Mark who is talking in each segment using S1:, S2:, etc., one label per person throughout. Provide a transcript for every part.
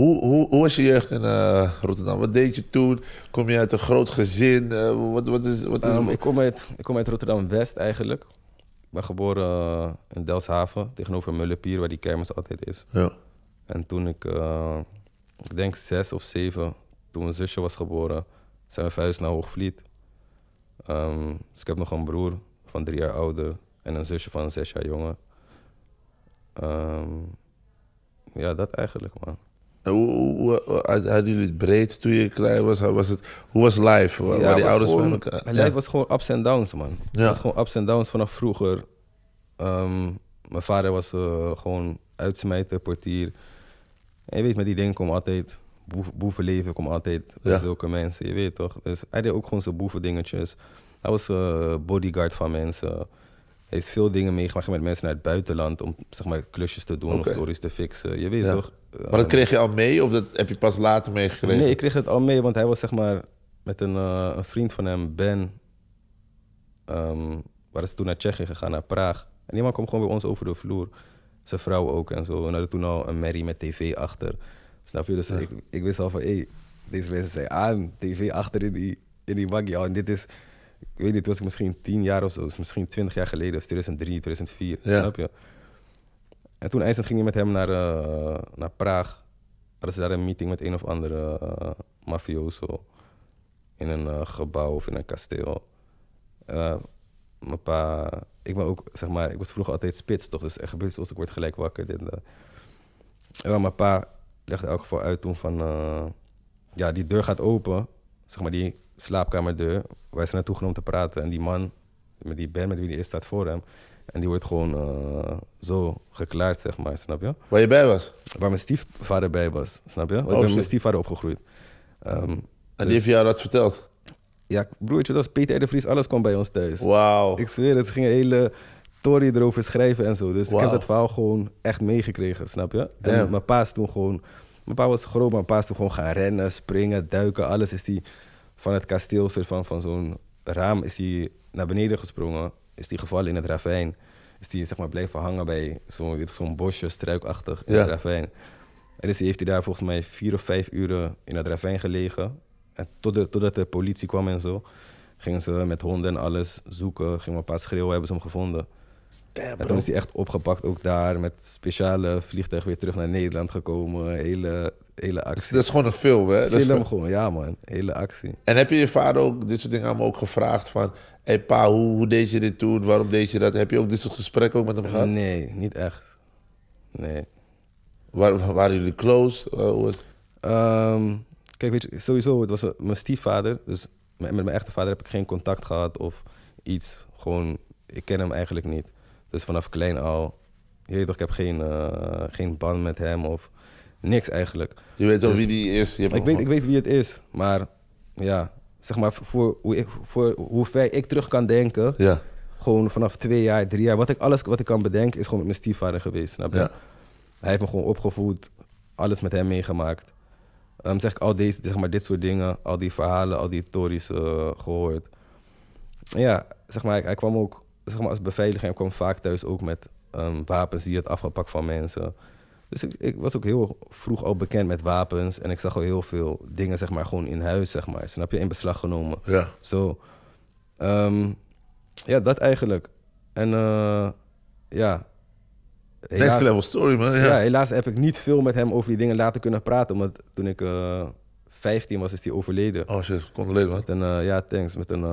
S1: Hoe, hoe, hoe was je jeugd in eh, Rotterdam? Wat deed je toen? Kom je uit een groot gezin? Eh, wat, wat is, wat is... Ehm, ik, kom uit, ik kom uit Rotterdam-West eigenlijk. Ik ben geboren
S2: eh, in Delshaven, tegenover Mullepier, waar die kermis altijd is. Ja. En toen ik, ik denk zes of zeven, toen mijn zusje was geboren, zijn we verhuisd naar Hoogvliet. Ehm, dus ik heb nog een broer van drie jaar ouder en een zusje van zes jaar jonger. Ehm, ja, dat eigenlijk, man.
S1: Hoe, hoe, hadden jullie het breed toen je klein was? was het, hoe was life? Waar, ja, die ouders gewoon, elkaar? Mijn life was
S2: gewoon ups en downs, man. Het was gewoon ups en downs vanaf vroeger. Ehm, mijn vader was eh, gewoon uitsmijter, portier. En je weet, met die dingen komen altijd. Boef, boevenleven kom altijd bij zulke mensen, je weet toch? Dus hij deed ook gewoon zijn boevendingetjes. Hij was eh, bodyguard van mensen. Hij heeft veel dingen meegemaakt
S1: met mensen uit het buitenland om zeg maar, klusjes te doen of stories te fixen. Je weet toch? maar dat kreeg je al mee of dat heb je pas later meegekregen? Nee, ik kreeg
S2: het al mee, want hij was zeg maar met een, eh, vriend van hem, Ben. Ehm, waren ze toen naar Tsjechië gegaan, naar Praag. En die man kwam gewoon bij ons over de vloer. Zijn vrouw ook en zo. En hadden toen al een merrie met tv achter. Snap je? Dus ik, ik wist al van, hé, hey, deze mensen zijn aan. TV achter in die, in die waggie. en dit is, ik weet niet, was misschien tien jaar of zo. misschien twintig jaar geleden. Dus 2003, 2004. Ja. Snap je? En toen eindelijk ging je met hem naar, eh, naar Praag. Hadden ze daar een meeting met een of andere uh, mafioso. In een eh, gebouw of in een kasteel. mijn pa... Ik, ben ook, zeg maar, ik was vroeger altijd spits, toch? Dus er gebeurt zoals ik word gelijk wakker. en mijn pa legde in elk geval uit toen van... ja, die deur gaat open. Zeg maar die slaapkamerdeur. Wij zijn naartoe genomen te praten. En die man, met die band met wie hij is, staat voor hem. En die wordt gewoon eh, zo geklaard, zeg maar, snap je? Waar je bij was? Waar mijn stiefvader bij was, snap je? Waar oh, ik mijn stiefvader opgegroeid. Um, en dus... had heeft jou dat verteld? Ja, broertje, dat was Peter de Vries, alles kwam bij ons thuis. Wauw. Ik zweer het, ging een hele tory erover schrijven en zo. Dus ik heb dat verhaal gewoon echt meegekregen, snap je? En mijn paas toen gewoon... Mijn pa was groot, maar mijn pa toen gewoon gaan rennen, springen, duiken. Alles is die van het kasteel, soort van, van zo'n raam, is die naar beneden gesprongen is die gevallen in het ravijn. Is die zeg maar blijven hangen bij zo'n zo'n bosje, struikachtig in ja. het ravijn. En dus heeft hij daar volgens mij vier of vijf uren in het ravijn gelegen. En tot de, totdat de politie kwam en zo, gingen ze met honden en alles zoeken. Gingen we een paar schreeuwen, hebben ze hem gevonden. en toen is hij echt opgepakt, ook daar, met speciale vliegtuig weer terug naar Nederland gekomen. Hele
S1: hele actie. Dat is gewoon een film, hè? Film gewoon...
S2: gewoon, ja man. Hele actie.
S1: En heb je je vader ook dit soort dingen aan me ook gevraagd van... Hé hey, pa, hoe, hoe, deed je dit toen? Waarom deed je dat? Heb je ook dit soort gesprekken ook met hem gehad? Nee, niet echt. Nee. Waar, waren jullie close?
S2: Eh, was... Ehm, kijk, weet je, sowieso, het was mijn stiefvader. Dus met mijn echte vader heb ik geen contact gehad of iets. Gewoon, ik ken hem eigenlijk niet. Dus vanaf klein al, je weet toch, ik heb geen, uh, geen band met hem of Niks eigenlijk. Je weet wel dus wie die is. Je ik, weet, ik weet wie het is, maar ja, zeg maar voor hoe, ik, voor hoe ver ik terug kan denken. Ja. Gewoon vanaf twee jaar, drie jaar. Wat ik, alles wat ik kan bedenken is gewoon met mijn stiefvader geweest. Ja. Hij heeft me gewoon opgevoed, alles met hem meegemaakt. Um, zeg ik al deze, zeg maar, dit soort dingen, al die verhalen, al die stories eh, gehoord. ja, zeg maar, hij, kwam ook, zeg maar, als beveiliger, kwam vaak thuis ook met ehm, wapens die het afgepakt van mensen. Dus ik, was ook heel vroeg al bekend met wapens. En ik zag al heel veel dingen, zeg maar, gewoon in huis, zeg maar. Snap je? In beslag genomen. Ja. Zo. Ehm, ja, dat eigenlijk. En eh, ja. Next level story, man. Ja. ja. helaas heb ik niet veel met hem over die dingen laten kunnen praten. Omdat toen ik uh, eh, 15 was, is hij overleden. Oh shit, gecondoleerd, man. Met een, uh, ja, thanks. Met een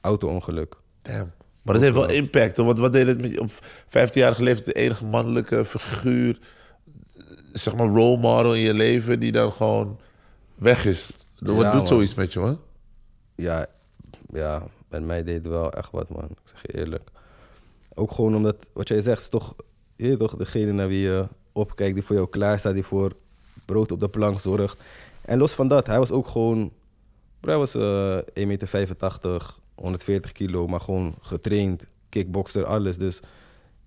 S2: auto-ongeluk. Damn. Maar dat heeft wel
S1: impact. wat deed het met je op 15-jarige leeftijd de enige mannelijke figuur, zeg maar role model in je leven, die dan gewoon weg is? Wat doet zoiets met je, man?
S2: Ja, ja, bij mij deed het wel echt wat, man. Ik zeg je eerlijk. Ook gewoon omdat, wat jij zegt, is toch, je toch degene naar wie je opkijkt, die voor jou klaar staat, die voor brood op de plank zorgt. En los van dat, hij was ook gewoon, hij was uh, eh, 1,85 meter, 140 kilo, maar gewoon getraind, kickboxer, alles. Dus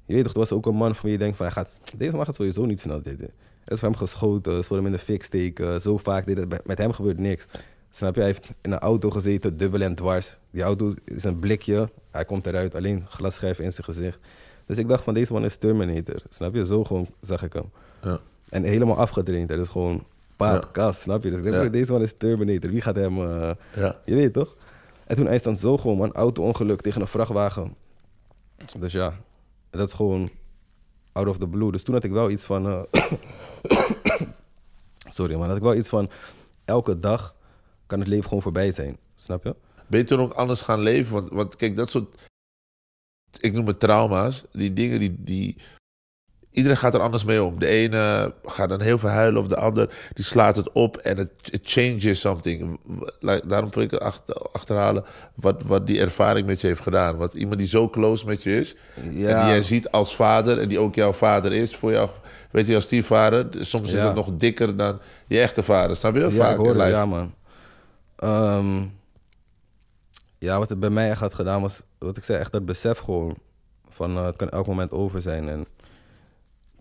S2: je weet toch, het was ook een man van wie je denkt van, hij gaat, deze man gaat sowieso niet snel dit. Er is van hem geschoten, ze hem in de fik steken, zo vaak deed met hem gebeurt niks. Snap je, hij heeft in een auto gezeten, dubbel en dwars. Die auto is een blikje, hij komt eruit, alleen glasschijven in zijn gezicht. Dus ik dacht van, deze man is Terminator, snap je, zo gewoon zag ik hem. Ja. En helemaal afgetraind, hij is dus gewoon paard, kast, snap je. Dus ik denk, deze man is Terminator, wie gaat hem, eh, je weet toch? En toen eist dan zo gewoon, man, auto-ongeluk tegen een vrachtwagen. Dus ja, dat is gewoon out of the blue. Dus toen had ik wel iets van. Eh, sorry, man. Had ik wel iets van. Elke dag kan het leven gewoon voorbij zijn. Snap
S1: je? je toen ook anders gaan leven. Want, want kijk, dat soort. Ik noem het trauma's. Die dingen die, die iedereen gaat er anders mee om. De ene gaat dan heel veel huilen of de ander die slaat het op en het changes something. daarom probeer ik achter, achterhalen wat, wat die ervaring met je heeft gedaan. Wat iemand die zo close met je is en die jij ziet als vader en die ook jouw vader is voor jou, weet je, als stiefvader, soms is het nog dikker dan je echte vader. Snap je? Ja, hoor, ja man. Um,
S2: ja, wat het bij mij echt had gedaan was, wat ik zei, echt dat besef gewoon van eh, het kan elk moment over zijn en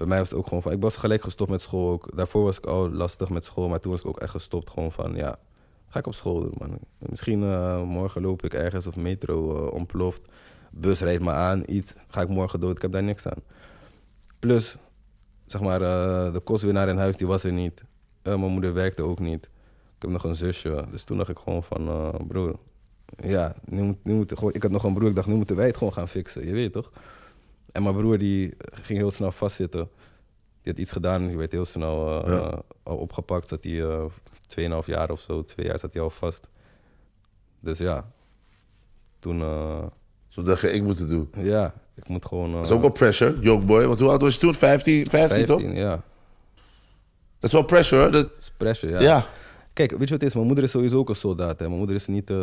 S2: bij mij was het ook gewoon van, ik was gelijk gestopt met school ook. Daarvoor was ik al lastig met school, maar toen was ik ook echt gestopt gewoon van, ja, ga ik op school doen, man. Misschien eh, morgen loop ik ergens of metro eh, ontploft, bus rijdt me aan, iets, ga ik morgen dood, ik heb daar niks aan. Plus, zeg maar, uh, de kostwinnaar in huis, die was er niet. mijn moeder werkte ook niet. Ik heb nog een zusje, dus toen dacht ik gewoon van, broer, ja, nu moet, nu moet, ik had nog een broer, ik dacht, nu moeten wij het gewoon gaan fixen, je weet toch? En mijn broer die ging heel snel vastzitten. Die had iets gedaan en die werd heel snel eh, eh, al ja. opgepakt. Zat hij uh, eh, 2,5 jaar of zo, twee jaar zat hij al vast.
S1: Dus ja, toen... zo dacht je, ik moet het doen. Ja, ik moet gewoon... dat is ook al pressure, boy, Want hoe oud was je toen? 15, 15, 15 ja. Dat is
S2: wel pressure, hoor. dat is pressure, ja. Ja. Kijk, weet je wat het is? Mijn moeder is sowieso ook een soldaat. Hè. Mijn moeder is niet... Eh,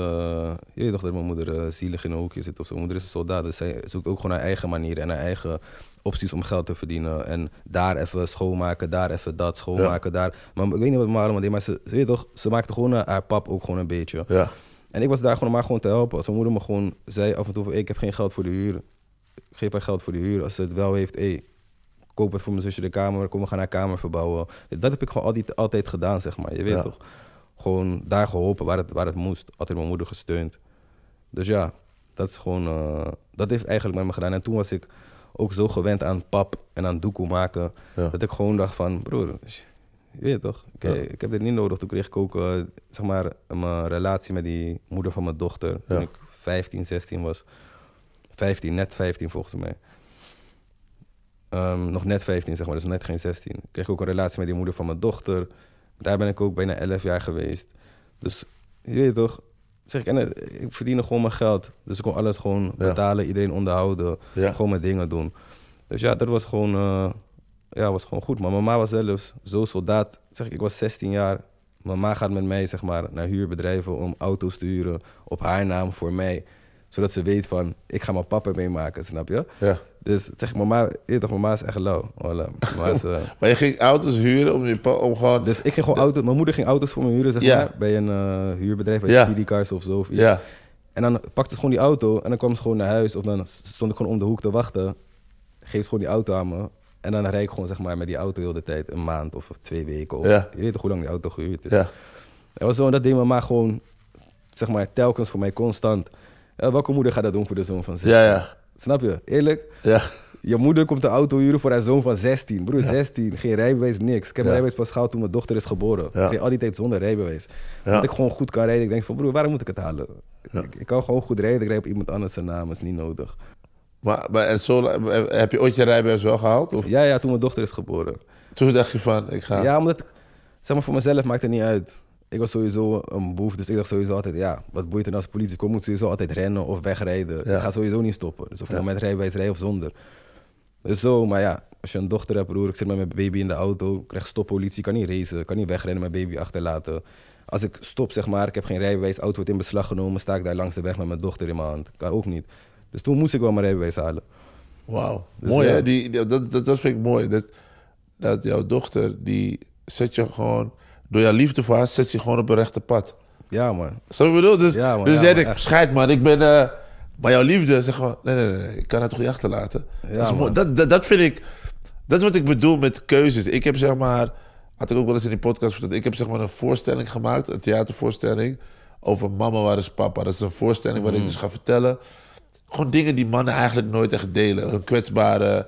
S2: je weet toch dat mijn moeder eh, zielig in een hoekje zit of zo. Mijn moeder is een soldaat, dus zij zoekt ook gewoon haar eigen manieren en haar eigen opties om geld te verdienen. En daar even schoonmaken, daar even dat, schoonmaken, daar. Maar ik weet niet wat allemaal deed, maar ze, weet toch, ze maakte gewoon eh, haar pap ook gewoon een beetje. Ja. En ik was daar gewoon maar gewoon te helpen. Als mijn moeder me gewoon zei af en toe, ik heb geen geld voor de huur. geef haar geld voor de huur. Als ze het wel heeft, hé, koop wat voor mijn zusje de kamer, kom we gaan haar kamer verbouwen. Dat heb ik gewoon altijd, altijd gedaan, zeg maar. Je weet toch? Gewoon daar geholpen waar het, waar het moest. Altijd mijn moeder gesteund. Dus ja, dat is gewoon, eh, dat heeft eigenlijk met me gedaan. En toen was ik ook zo gewend aan pap en aan doekoe maken, dat ik gewoon dacht van, broer, je weet toch, ik, ik heb dit niet nodig. Toen kreeg ik ook, eh, zeg maar, mijn eh, relatie met die moeder van mijn dochter, toen ik 15, 16 was. 15, net 15 volgens mij. Ehm, nog net 15, zeg maar, dus net geen 16. Ik kreeg ook een relatie met die moeder van mijn dochter. Daar ben ik ook bijna 11 jaar geweest. Dus je weet toch, zeg ik, eh, ik verdiende gewoon mijn geld. Dus ik kon alles gewoon betalen, iedereen onderhouden, gewoon mijn dingen doen. Dus ja, dat was gewoon, eh, ja, was gewoon goed. Maar mijn mama was zelfs zo soldaat. Zeg ik, ik was 16 jaar. Mijn gaat met mij zeg maar, naar huurbedrijven om auto's te huren op haar naam voor mij zodat ze weet van, ik ga mijn papa meemaken, snap je? Ja. Dus zeg, mama, eerder toch, mama is echt lauw. Eh,
S1: maar je ging auto's huren om je om
S2: gewoon... Dus ik ging gewoon auto's... Mijn moeder ging auto's voor me huren, zeg ja. maar. Bij een eh, huurbedrijf, bij ja. Speedycars of zo. ja. En dan pakte ze gewoon die auto en dan kwam ze gewoon naar huis. Of dan stond ik gewoon om de hoek te wachten. Geef ze gewoon die auto aan me. En dan rijd ik gewoon zeg maar, met die auto heel de tijd een maand of twee weken. ja. Je weet toch hoe lang die auto gehuurd is. Ja. En was zo, dat deed mama gewoon zeg maar, telkens voor mij constant. Uh, welke moeder gaat dat doen voor de zoon van 16? Ja, ja. Snap je? Eerlijk? Ja. Je moeder komt de auto huren voor haar zoon van 16. Broer, 16. Geen rijbewijs, niks. Ik heb rijbewijs pas gehaald toen mijn dochter is geboren. al die tijd zonder rijbewijs. Dat ik gewoon goed kan rijden. Ik denk van, broer, waarom moet ik het halen?
S1: Ik, kan gewoon goed rijden. Ik rijd op iemand anders zijn naam. is niet nodig. Maar, maar en zo, eh, heb je ooit je rijbewijs wel gehaald? Of? Ja, ja, toen mijn dochter is geboren. Toen dacht je van, ik ga... Ja, omdat...
S2: zeg maar, voor mezelf maakt het niet uit ik was sowieso een boef, dus ik dacht sowieso altijd, ja, wat boeit het nou als politie komt, moet sowieso altijd rennen of wegrijden. Ja. Ik ga sowieso niet stoppen. Dus of ja. met rijbewijs rijden of zonder. Dus zo, maar ja, als je een dochter hebt, broer, ik zit met mijn baby in de auto, krijg stoppolitie, kan niet racen, kan niet wegrennen, mijn baby achterlaten. Als ik stop, zeg maar, ik heb geen rijbewijs, auto wordt in beslag genomen, sta ik daar langs de weg met mijn dochter in mijn hand. Kan ook niet. Dus toen moest ik wel mijn rijbewijs halen. Wauw,
S1: dus mooi hè? Die, dat, dat, dat vind ik mooi. Dat, dat jouw dochter, die zet je gewoon door jouw liefde voor haar zet je gewoon op een rechte pad. Ja, man. Zo bedoel? Dus, dus ja, man, dus ik, scheid man, ik ben... Uh, eh, maar jouw liefde, zeg maar, nee, nee, nee, ik kan het toch niet achterlaten. dat, dat, dat, vind ik, dat is wat ik bedoel met keuzes. Ik heb zeg maar, had ik ook wel eens in die podcast verteld, ik heb zeg maar een voorstelling gemaakt, een theatervoorstelling, over mama, waar is papa? Dat is een voorstelling waar ik mhm. dus ga vertellen. Gewoon dingen die mannen eigenlijk nooit echt delen. Hun kwetsbare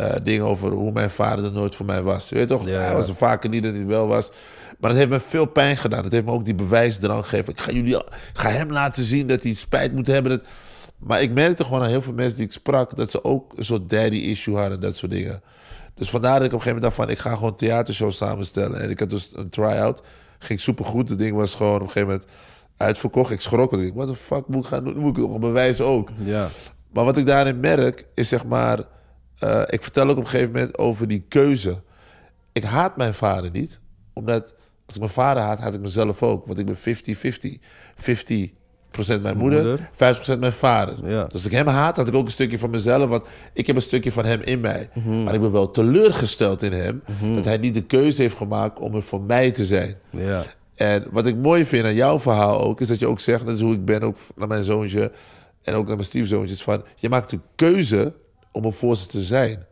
S1: uh, dingen over hoe mijn vader er nooit voor mij was. Je weet toch, hij was er vaker niet dat hij wel was. Maar dat heeft me veel pijn gedaan. Dat heeft me ook die bewijsdrang gegeven. Ik ga, jullie, ga hem laten zien dat hij spijt moet hebben. Dat... Maar ik merkte gewoon aan heel veel mensen die ik sprak... dat ze ook een soort daddy issue hadden, dat soort dingen. Dus vandaar dat ik op een gegeven moment dacht van... ik ga gewoon theatershow samenstellen. En ik had dus een try-out. Ging supergoed. Het ding was gewoon op een gegeven moment uitverkocht. Ik schrok. Ik dacht, what the fuck moet ik gaan doen? Moet ik nog bewijzen ook? Ja. Maar wat ik daarin merk, is zeg maar eh, ik vertel ook op een gegeven moment over die keuze. Ik haat mijn vader niet, omdat als ik mijn vader haat, haat ik mezelf ook. Want ik ben 50-50. 50%, 50 mijn, moeder, moeder, 50% mijn vader. Dus als ik hem haat, had ik ook een stukje van mezelf. Want ik heb een stukje van hem in mij. Mhm. Maar ik ben wel teleurgesteld in hem. Mhm. Dat hij niet de keuze heeft gemaakt om er voor mij te zijn. Ja. En wat ik mooi vind aan jouw verhaal ook, is dat je ook zegt, dat is hoe ik ben, ook naar mijn zoontje en ook naar mijn stiefzoontjes, van je maakt de keuze om een voorzitter te zijn.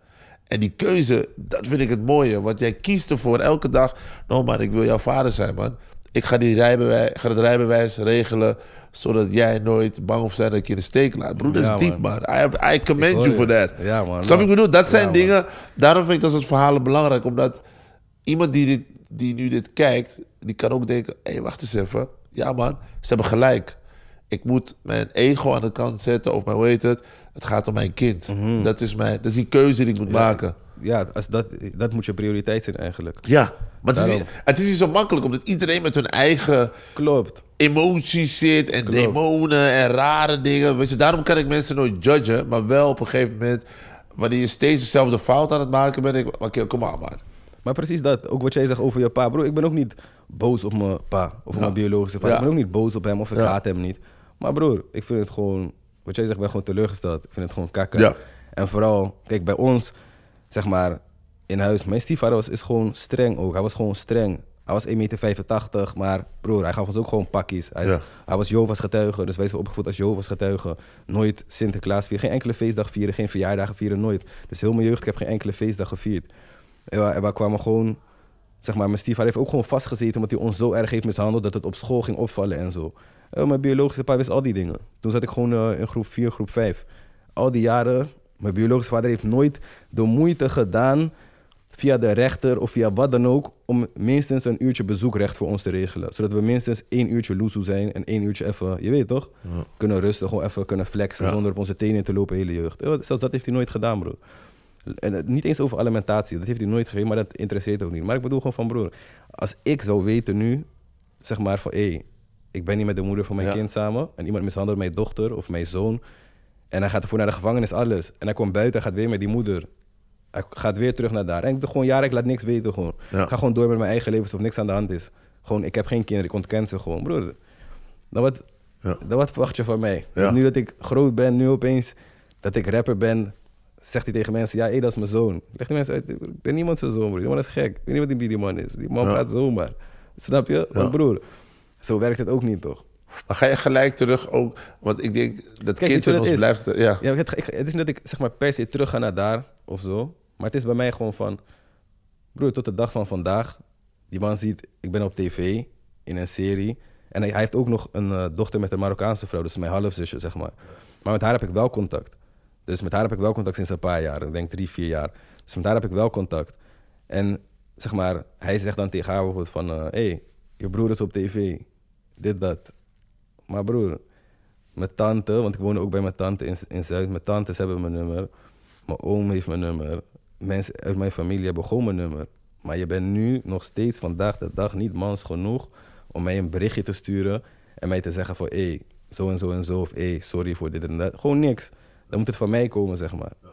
S1: En die keuze, dat vind ik het mooie. Want jij kiest ervoor elke dag. Nou man, ik wil jouw vader zijn man. Ik ga, die rijbewijs, ga het rijbewijs regelen. Zodat jij nooit bang hoeft zijn dat ik je in de steek laat. Broeder dat is diep man. I, I commend you for that.
S2: Ja, man, je ik bedoel? Dat zijn
S1: dingen. Daarom vind ik dat soort verhalen belangrijk. Omdat iemand die, die nu dit kijkt, die kan ook denken. Hé, hey, wacht eens even. Ja man, ze hebben gelijk ik moet mijn ego aan de kant zetten of mijn, hoe heet het, het gaat om mijn kind. Mhm. dat, is mijn, dat is die keuze die ik moet maken. Ja, als dat, dat moet je prioriteit zijn eigenlijk. Ja, maar het is, het is, niet zo makkelijk omdat iedereen met hun eigen Klopt. emoties zit en demonen en rare dingen. Weet je, daarom kan ik mensen nooit judgen, maar wel op een gegeven moment, wanneer je steeds dezelfde fout aan het maken bent, ik, oké, kom aan maar. Maar precies dat, ook wat jij zegt over je pa.
S2: Bro, ik ben ook niet boos op mijn pa of op mijn biologische vader. Ik ben ook niet boos op hem of ik ja. haat hem niet. Maar broer, ik vind het gewoon, wat jij zegt, ben gewoon teleurgesteld. Ik vind het gewoon kakker. Ja. En vooral, kijk, bij ons, zeg maar, in huis, mijn stiefvader is gewoon streng ook. Hij was gewoon streng. Hij was 1,85 meter, maar broer, hij gaf ons ook gewoon pakjes. Hij, hij was Jovas getuige, dus wij zijn opgevoed als Jovas getuige. Nooit Sinterklaas vieren, geen enkele feestdag vieren, geen verjaardagen vieren, nooit. Dus heel mijn jeugd, ik heb geen enkele feestdag gevierd. En we, we kwamen gewoon Zeg maar, mijn stiefvader heeft ook gewoon vastgezeten omdat hij ons zo erg heeft mishandeld dat het op school ging opvallen en zo. Eh, mijn biologische pa wist al die dingen. Toen zat ik gewoon eh, in groep 4, groep 5. Al die jaren, mijn biologische vader heeft nooit de moeite gedaan via de rechter of via wat dan ook om minstens een uurtje bezoekrecht voor ons te regelen. Zodat we minstens één uurtje loesoe zijn en één uurtje even, je weet toch, kunnen rusten, gewoon even kunnen flexen zonder op onze tenen te lopen hele jeugd. Eh, zelfs dat heeft hij nooit gedaan, bro. En niet eens over alimentatie, dat heeft hij nooit gegeven, maar dat interesseert ook niet. Maar ik bedoel gewoon van broer, als ik zou weten nu, zeg maar van hé, ik ben niet met de moeder van mijn kind samen en iemand mishandelt mijn dochter of mijn zoon en hij gaat ervoor naar de gevangenis, alles. En hij komt buiten, hij gaat weer met die moeder. Hij gaat weer terug naar daar. En ik doe gewoon, ja, ik laat niks weten gewoon. Ik ga gewoon door met mijn eigen leven alsof niks aan de hand is. Gewoon, ik heb geen kinderen, ik ontken ze gewoon. Broer, dan wat, dan wat verwacht je van mij? Nu dat ik groot ben, nu opeens dat ik rapper ben, zegt hij tegen mensen, ja, hé, dat is mijn zoon. Legt die mensen uit, ik ben niemand zijn zoon, broer. Die man is gek. Ik weet niet wat die man is. Die man praat
S1: zomaar. Snap je? Want broer,
S2: zo werkt het ook niet, toch?
S1: Maar ga je gelijk terug ook, want ik denk dat Kijk, kind blijft... Eh, ja.
S2: ja het, is niet dat ik zeg maar, per se terug ga naar daar of zo. Maar het is bij mij gewoon van... Broer, tot de dag van vandaag, die man ziet, ik ben op tv in een serie. En hij, hij heeft ook nog een eh, dochter met een Marokkaanse vrouw, dus mijn halfzusje, zeg maar. Maar met haar heb ik wel contact. Dus met haar heb ik wel contact sinds een paar jaar. Ik denk drie, vier jaar. Dus met haar heb ik wel contact. En zeg maar, hij zegt dan tegen haar bijvoorbeeld van... Hé, eh, hey, je broer is op tv. Dit, dat. Maar broer, mijn tante... Want ik woon ook bij mijn tante in, in Zuid. Mijn tantes hebben mijn nummer. Mijn oom heeft mijn nummer. Mensen uit mijn familie hebben gewoon mijn nummer. Maar je bent nu nog steeds vandaag de dag niet mans genoeg... om mij een berichtje te sturen en mij te zeggen van... Hé, hey, zo en zo en zo. Of hé, hey, sorry voor dit en dat. Gewoon niks dan moet het van mij komen, zeg maar.